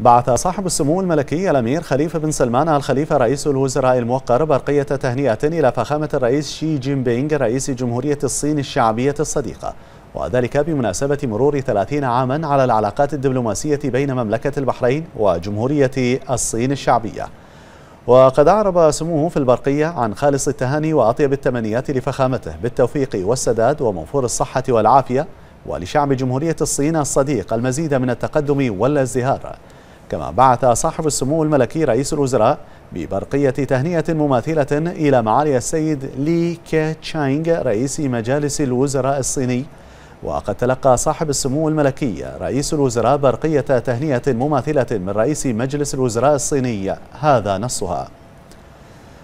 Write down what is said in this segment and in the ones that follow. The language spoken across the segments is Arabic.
بعث صاحب السمو الملكي الأمير خليفة بن سلمان آل خليفة رئيس الوزراء الموقر برقية تهنئة إلى فخامة الرئيس شي جين بينغ رئيس جمهورية الصين الشعبية الصديقة وذلك بمناسبة مرور 30 عاما على العلاقات الدبلوماسية بين مملكة البحرين وجمهورية الصين الشعبية وقد أعرب سموه في البرقية عن خالص التهاني وأطيب التمنيات لفخامته بالتوفيق والسداد وموفور الصحة والعافية ولشعب جمهورية الصين الصديق المزيد من التقدم والازدهار كما بعث صاحب السمو الملكي رئيس الوزراء ببرقية تهنئة مماثلة إلى معالي السيد لي كي تشانغ رئيس مجالس الوزراء الصيني وقد تلقى صاحب السمو الملكي رئيس الوزراء برقية تهنئة مماثلة من رئيس مجلس الوزراء الصيني هذا نصها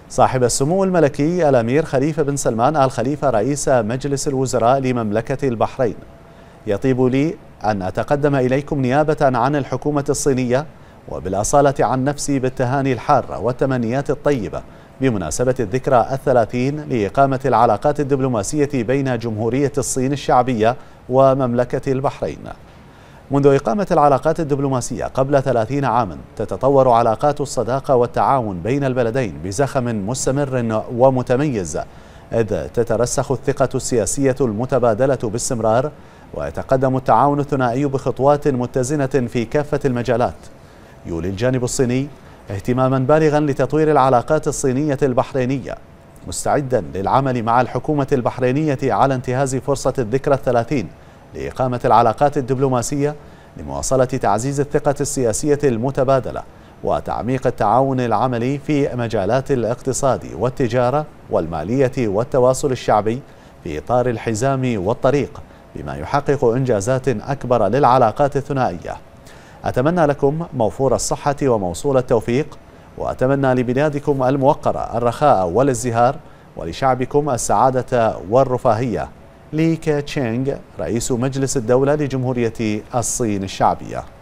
صاحب السمو الملكي الأمير خليفة بن سلمان آل خليفة رئيس مجلس الوزراء لمملكة البحرين يطيب لي أن أتقدم إليكم نيابة عن الحكومة الصينية وبالأصالة عن نفسي بالتهاني الحارة والتمنيات الطيبة بمناسبة الذكرى الثلاثين لإقامة العلاقات الدبلوماسية بين جمهورية الصين الشعبية ومملكة البحرين منذ إقامة العلاقات الدبلوماسية قبل 30 عاما تتطور علاقات الصداقة والتعاون بين البلدين بزخم مستمر ومتميز إذ تترسخ الثقة السياسية المتبادلة باستمرار ويتقدم التعاون الثنائي بخطوات متزنة في كافة المجالات يولي الجانب الصيني اهتماما بالغا لتطوير العلاقات الصينية البحرينية مستعدا للعمل مع الحكومة البحرينية على انتهاز فرصة الذكرى الثلاثين لإقامة العلاقات الدبلوماسية لمواصلة تعزيز الثقة السياسية المتبادلة وتعميق التعاون العملي في مجالات الاقتصاد والتجارة والمالية والتواصل الشعبي في إطار الحزام والطريق بما يحقق إنجازات أكبر للعلاقات الثنائية أتمنى لكم موفور الصحة وموصول التوفيق وأتمنى لبلادكم الموقرة الرخاء والازدهار ولشعبكم السعادة والرفاهية لي كي تشينغ رئيس مجلس الدولة لجمهورية الصين الشعبية